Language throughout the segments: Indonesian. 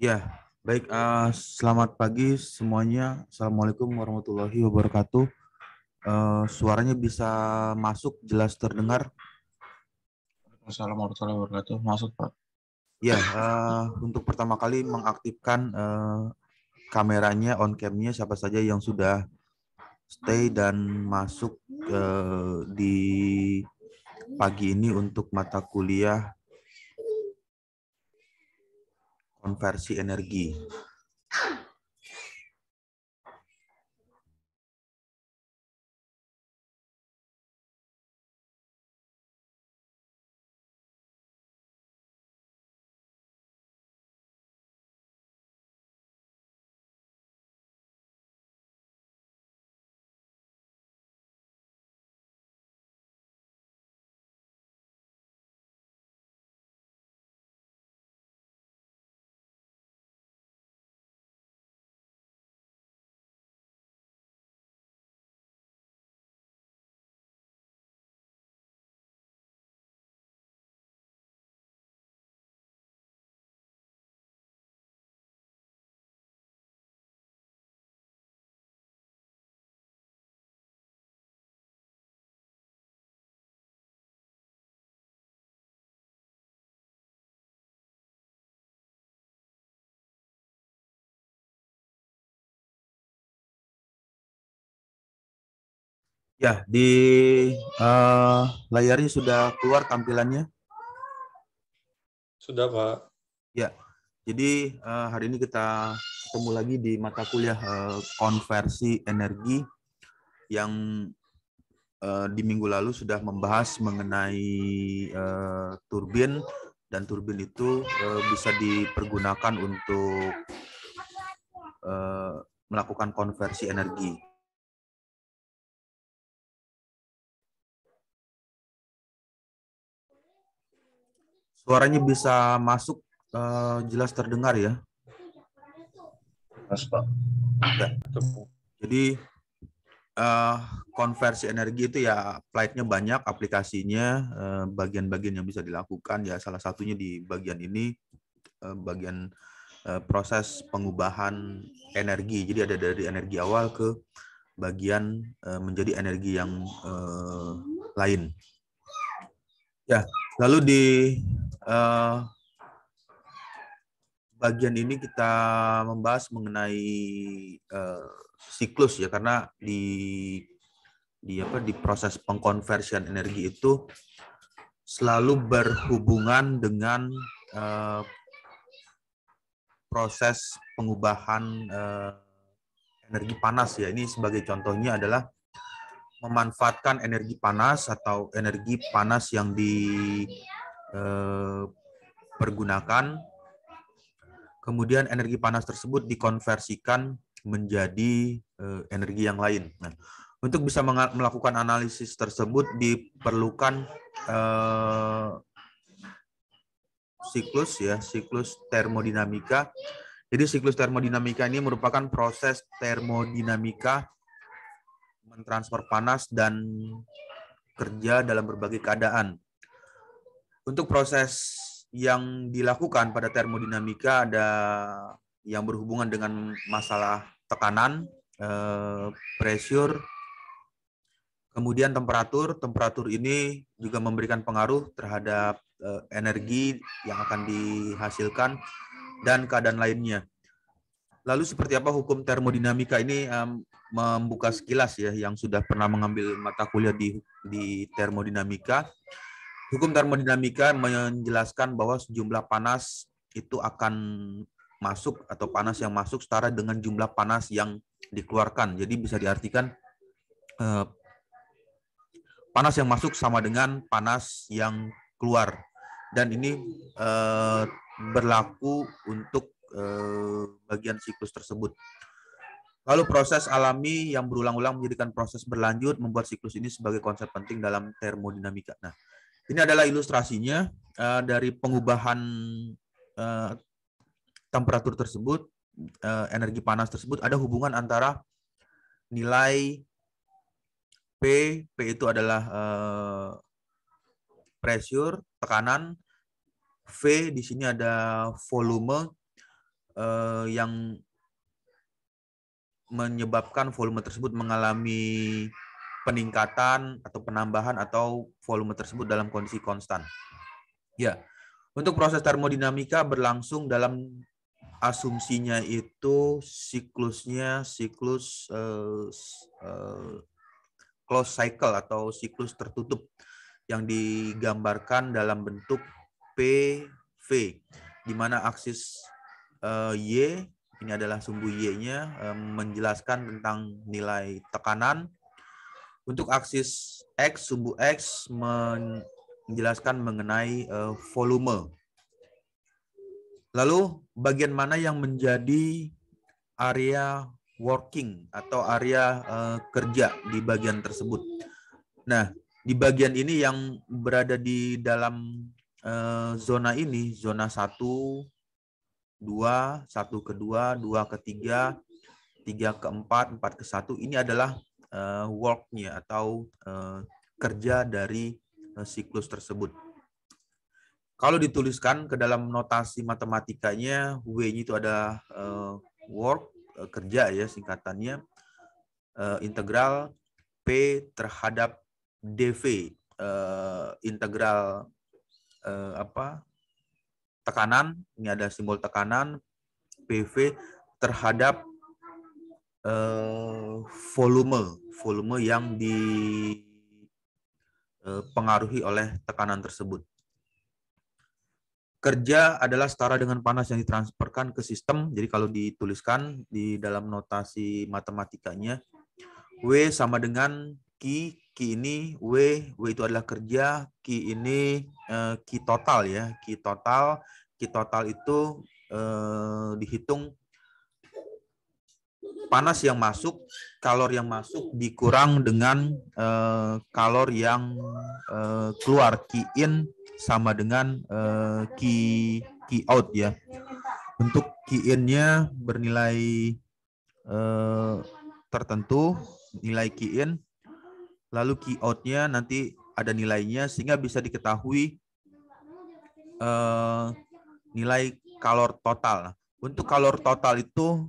Ya, baik. Uh, selamat pagi semuanya. Assalamualaikum warahmatullahi wabarakatuh. Uh, suaranya bisa masuk, jelas terdengar. Assalamualaikum warahmatullahi wabarakatuh. Masuk, Pak. Ya, uh, untuk pertama kali mengaktifkan uh, kameranya, on camnya siapa saja yang sudah stay dan masuk uh, di pagi ini untuk mata kuliah konversi energi. Ya, di uh, layarnya sudah keluar tampilannya. Sudah, Pak. Ya, jadi uh, hari ini kita ketemu lagi di mata kuliah uh, konversi energi yang uh, di minggu lalu sudah membahas mengenai uh, turbin dan turbin itu uh, bisa dipergunakan untuk uh, melakukan konversi energi Suaranya bisa masuk uh, jelas terdengar ya? Mas Pak. Jadi uh, konversi energi itu ya flight-nya banyak, aplikasinya, eh, bagian-bagian uh, yang bisa dilakukan ya salah satunya di bagian ini uh, bagian uh, proses pengubahan energi. Jadi ada dari energi awal ke bagian uh, menjadi energi yang uh, lain. Ya, Lalu di uh, bagian ini kita membahas mengenai uh, siklus ya karena di di apa di proses pengkonversian energi itu selalu berhubungan dengan uh, proses pengubahan uh, energi panas ya. Ini sebagai contohnya adalah memanfaatkan energi panas atau energi panas yang dipergunakan. Eh, Kemudian energi panas tersebut dikonversikan menjadi eh, energi yang lain. Nah, untuk bisa melakukan analisis tersebut diperlukan eh, siklus ya, siklus termodinamika. Jadi siklus termodinamika ini merupakan proses termodinamika mentransfer panas dan kerja dalam berbagai keadaan. Untuk proses yang dilakukan pada termodinamika ada yang berhubungan dengan masalah tekanan, eh, pressure, kemudian temperatur. Temperatur ini juga memberikan pengaruh terhadap eh, energi yang akan dihasilkan dan keadaan lainnya. Lalu seperti apa hukum termodinamika ini um, membuka sekilas ya yang sudah pernah mengambil mata kuliah di di termodinamika. Hukum termodinamika menjelaskan bahwa sejumlah panas itu akan masuk atau panas yang masuk setara dengan jumlah panas yang dikeluarkan. Jadi bisa diartikan uh, panas yang masuk sama dengan panas yang keluar. Dan ini uh, berlaku untuk Eh, bagian siklus tersebut. Lalu proses alami yang berulang-ulang menjadikan proses berlanjut membuat siklus ini sebagai konsep penting dalam termodinamika. Nah, ini adalah ilustrasinya eh, dari pengubahan eh, temperatur tersebut, eh, energi panas tersebut ada hubungan antara nilai P, P itu adalah eh, pressure, tekanan. V di sini ada volume, eh, yang menyebabkan volume tersebut mengalami peningkatan atau penambahan atau volume tersebut dalam kondisi konstan. Ya. Untuk proses termodinamika berlangsung dalam asumsinya itu siklusnya siklus eh, eh, close cycle atau siklus tertutup yang digambarkan dalam bentuk PV di mana aksis Eh, y ini adalah sumbu Y-nya eh, menjelaskan tentang nilai tekanan. Untuk aksis X, sumbu X menjelaskan mengenai eh, volume. Lalu bagian mana yang menjadi area working atau area kerja di bagian tersebut. Nah, di bagian ini yang berada di dalam zona ini, zona 1, dua, satu kedua, dua ketiga, tiga keempat, empat ke satu. Ini adalah uh, eh, work-nya atau uh, kerja dari uh, siklus tersebut. Kalau dituliskan ke dalam notasi matematikanya, w itu ada uh, work, uh, kerja ya singkatannya, uh, integral P terhadap DV, uh, integral uh, apa tekanan, ini ada simbol tekanan PV terhadap eh, volume, volume yang dipengaruhi eh, oleh tekanan tersebut. Kerja adalah setara dengan panas yang ditransferkan ke sistem. Jadi kalau dituliskan di dalam notasi matematikanya, W sama dengan Q Ki ini W, W itu adalah kerja, Ki ini eh, total ya, Ki total, Ki total itu uh, dihitung panas yang masuk, kalor yang masuk dikurang dengan uh, eh, kalor yang uh, keluar, Ki in sama dengan k key Ki out ya. Untuk Ki innya bernilai uh, tertentu, nilai Ki in lalu key out nanti ada nilainya sehingga bisa diketahui uh, nilai kalor total. Untuk kalor total itu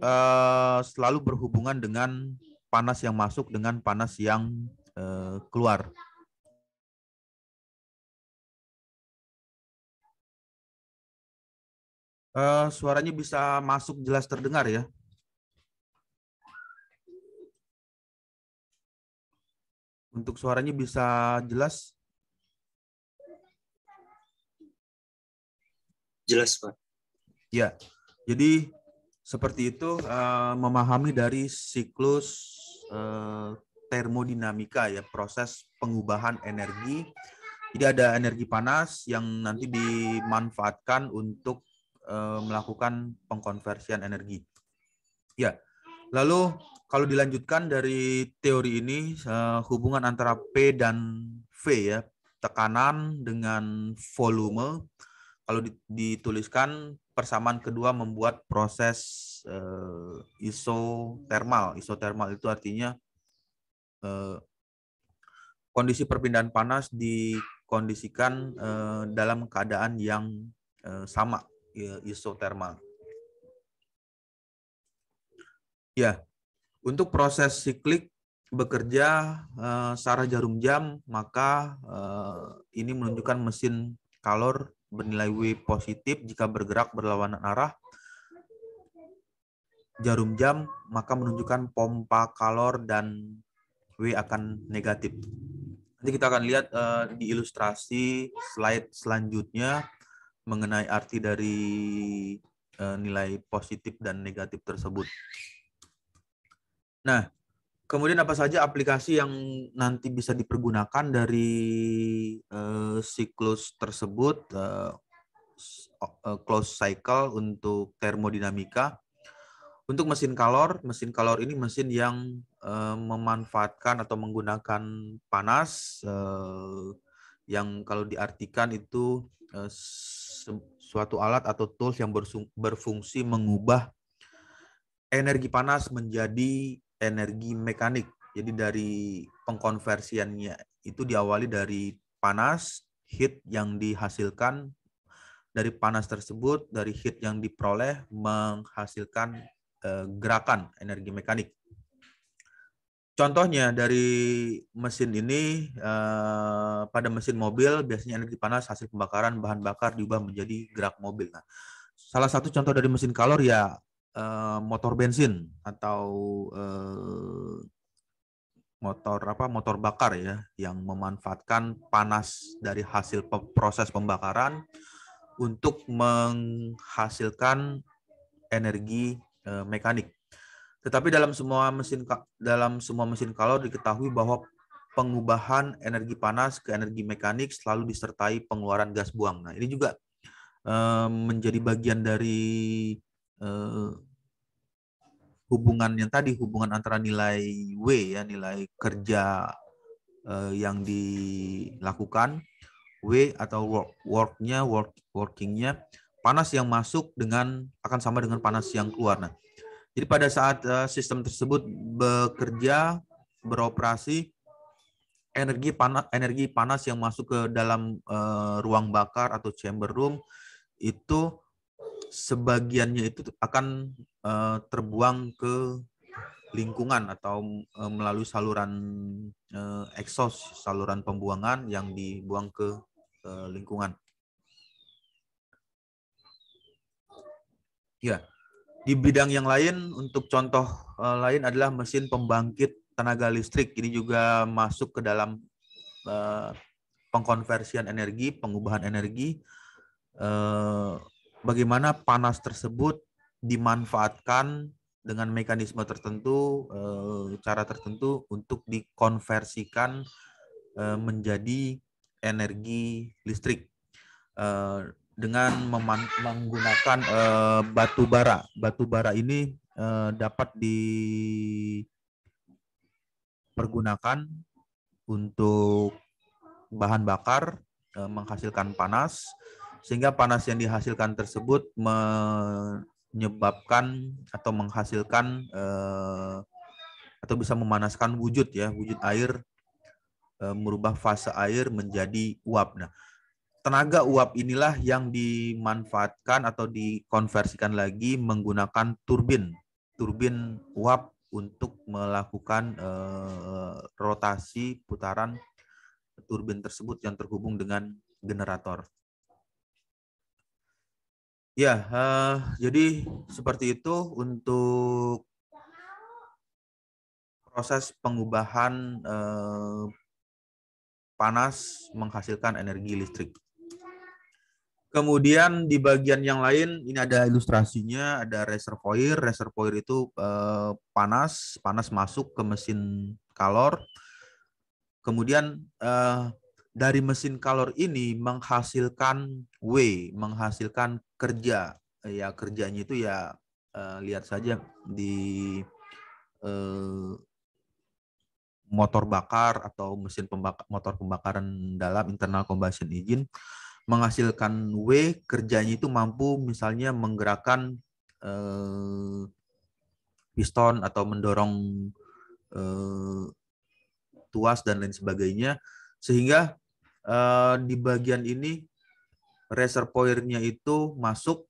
uh, selalu berhubungan dengan panas yang masuk dengan panas yang uh, keluar. Uh, suaranya bisa masuk jelas terdengar ya. Untuk suaranya bisa jelas? Jelas, Pak. Ya, jadi seperti itu uh, memahami dari siklus uh, termodinamika ya proses pengubahan energi. Jadi ada energi panas yang nanti dimanfaatkan untuk uh, melakukan pengkonversian energi. Ya, Lalu kalau dilanjutkan dari teori ini eh, hubungan antara P dan V ya, tekanan dengan volume kalau dituliskan persamaan kedua membuat proses uh, isotermal. Isotermal itu artinya uh, kondisi perpindahan panas dikondisikan uh, dalam keadaan yang uh, sama ya, isotermal. Ya, untuk proses siklik bekerja uh, secara jarum jam, maka uh, ini menunjukkan mesin kalor bernilai W positif jika bergerak berlawanan arah jarum jam, maka menunjukkan pompa kalor dan W akan negatif. Nanti kita akan lihat uh, di ilustrasi slide selanjutnya mengenai arti dari nilai positif dan negatif tersebut. Nah, kemudian apa saja aplikasi yang nanti bisa dipergunakan dari uh, siklus tersebut uh, close cycle untuk termodinamika untuk mesin kalor mesin kalor ini mesin yang uh, memanfaatkan atau menggunakan panas uh, yang kalau diartikan itu suatu alat atau tools yang berfungsi mengubah energi panas menjadi energi mekanik. Jadi dari pengkonversiannya itu diawali dari panas, heat yang dihasilkan dari panas tersebut, dari heat yang diperoleh menghasilkan eh, gerakan energi mekanik. Contohnya dari mesin ini eh, pada mesin mobil biasanya energi panas hasil pembakaran bahan bakar diubah menjadi gerak mobil. Nah, salah satu contoh dari mesin kalor ya Eh, motor bensin atau eh, motor apa motor bakar ya yang memanfaatkan panas dari hasil proses pembakaran untuk menghasilkan energi eh, mekanik. Tetapi dalam semua mesin dalam semua mesin kalau diketahui bahwa pengubahan energi panas ke energi mekanik selalu disertai pengeluaran gas buang. Nah, ini juga menjadi bagian dari eh, hubungan yang tadi hubungan antara nilai W ya nilai kerja eh, yang dilakukan W atau work worknya work workingnya panas yang masuk dengan akan sama dengan panas yang keluar nah jadi pada saat eh, sistem tersebut bekerja beroperasi energi panas energi panas yang masuk ke dalam uh, ruang bakar atau chamber room itu sebagiannya itu akan uh, terbuang ke lingkungan atau uh, melalui saluran uh, eksos, saluran pembuangan yang dibuang ke uh, lingkungan. Ya, di bidang yang lain untuk contoh uh, lain adalah mesin pembangkit tenaga listrik. Ini juga masuk ke dalam uh, pengkonversian energi, pengubahan energi. Uh, bagaimana panas tersebut dimanfaatkan dengan mekanisme tertentu, eh, cara tertentu untuk dikonversikan eh, menjadi energi listrik eh, dengan menggunakan batu bara. Batu bara ini dapat dipergunakan untuk bahan bakar menghasilkan panas sehingga panas yang dihasilkan tersebut menyebabkan atau menghasilkan eh, atau bisa memanaskan wujud ya wujud air eh, merubah fase air menjadi uap. Nah, tenaga uap inilah yang dimanfaatkan atau dikonversikan lagi menggunakan turbin turbin uap untuk melakukan eh, rotasi putaran turbin tersebut yang terhubung dengan generator. Ya, uh, jadi seperti itu untuk proses pengubahan uh, panas menghasilkan energi listrik. Kemudian di bagian yang lain ini ada ilustrasinya, ada reservoir. Reservoir itu uh, panas, panas masuk ke mesin kalor. Kemudian uh, dari mesin kalor ini menghasilkan W, menghasilkan kerja. Ya kerjanya itu ya eh, lihat saja di eh, motor bakar atau mesin pembakar, motor pembakaran dalam internal combustion engine menghasilkan W kerjanya itu mampu misalnya menggerakkan eh, piston atau mendorong eh, tuas dan lain sebagainya sehingga uh, di bagian ini reservoirnya itu masuk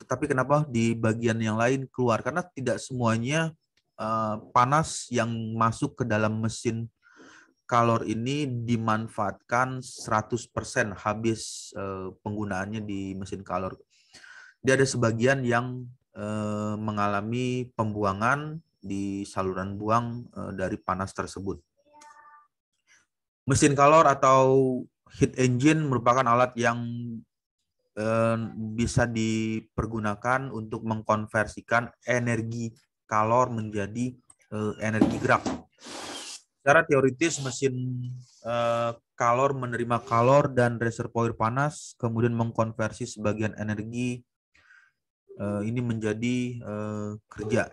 tetapi kenapa di bagian yang lain keluar karena tidak semuanya uh, panas yang masuk ke dalam mesin kalor ini dimanfaatkan 100% habis uh, penggunaannya di mesin kalor. Dia ada sebagian yang uh, mengalami pembuangan di saluran buang uh, dari panas tersebut mesin kalor atau heat engine merupakan alat yang eh, bisa dipergunakan untuk mengkonversikan energi kalor menjadi eh, energi gerak. Secara teoritis mesin eh, kalor menerima kalor dan reservoir panas kemudian mengkonversi sebagian energi ini menjadi kerja.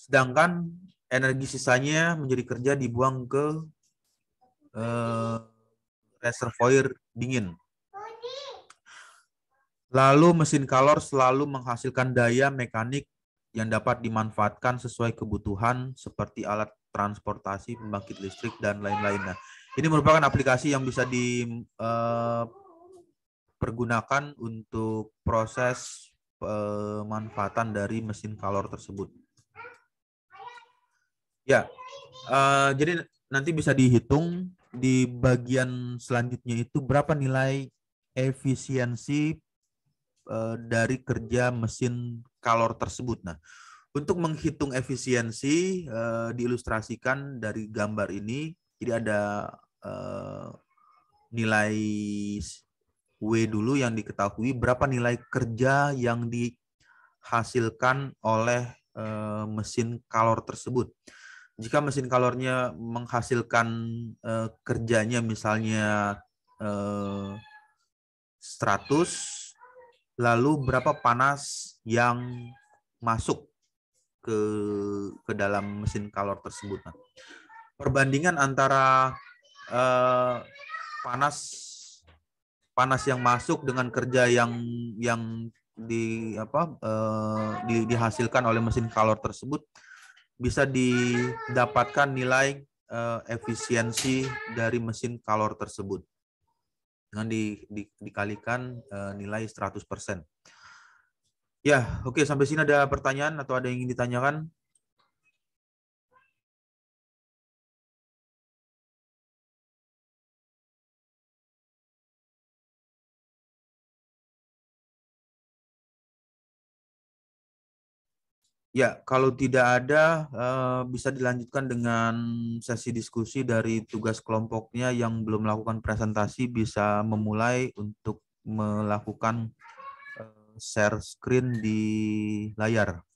Sedangkan energi sisanya menjadi kerja dibuang ke eh, reservoir dingin. Lalu mesin kalor selalu menghasilkan daya mekanik yang dapat dimanfaatkan sesuai kebutuhan seperti alat transportasi, pembangkit listrik, dan lain lain Nah, Ini merupakan aplikasi yang bisa dipergunakan eh, untuk proses pemanfaatan dari mesin kalor tersebut. Ya, eh, jadi nanti bisa dihitung di bagian selanjutnya itu berapa nilai efisiensi eh, dari kerja mesin kalor tersebut. Nah, untuk menghitung efisiensi eh, diilustrasikan dari gambar ini, jadi ada eh, nilai W dulu yang diketahui berapa nilai kerja yang dihasilkan oleh mesin kalor tersebut jika mesin kalornya menghasilkan uh, kerjanya misalnya uh, eh, 100 lalu berapa panas yang masuk ke ke dalam mesin kalor tersebut. Nah, perbandingan antara uh, panas panas yang masuk dengan kerja yang yang di apa uh, di, dihasilkan oleh mesin kalor tersebut bisa didapatkan nilai eh, efisiensi dari mesin kalor tersebut dengan di, di, dikalikan eh, nilai 100%. Ya, oke sampai sini ada pertanyaan atau ada yang ingin ditanyakan? Ya, kalau tidak ada eh, bisa dilanjutkan dengan sesi diskusi dari tugas kelompoknya yang belum melakukan presentasi bisa memulai untuk melakukan eh, share screen di layar.